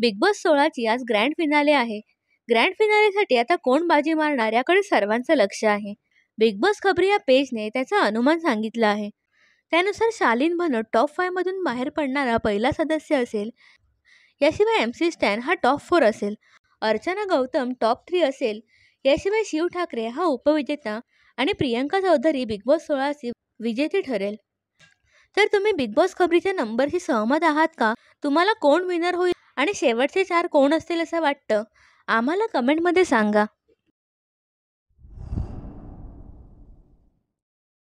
big Boss सोळाची आज grand finale आहे ग्रँड फिनालेसाठी आता कोण बाजी मारणार याकडे सर्वांचं लक्ष आहे बिग बॉस खबरी या पेजने त्याचं अनुमान सांगितलं आहे त्यानुसार शालीन भनोट टॉप फायमधून बाहेर पडणारा पहिला सदस्य असेल याशिवाय एम सी स्टॅन हा टॉप फोर असेल अर्चना गौतम टॉप थ्री असेल याशिवाय शिव ठाकरे हा उपविजेता आणि प्रियंका चौधरी बिग बॉस सोळाची विजेती ठरेल तर तुम्ही बिग बॉस खबरीच्या नंबरशी सहमत आहात का तुम्हाला कोण विनर होईल आणि शेवटचे चार कोण असतील असं वाटतं आम्हाला कमेंटमध्ये सांगा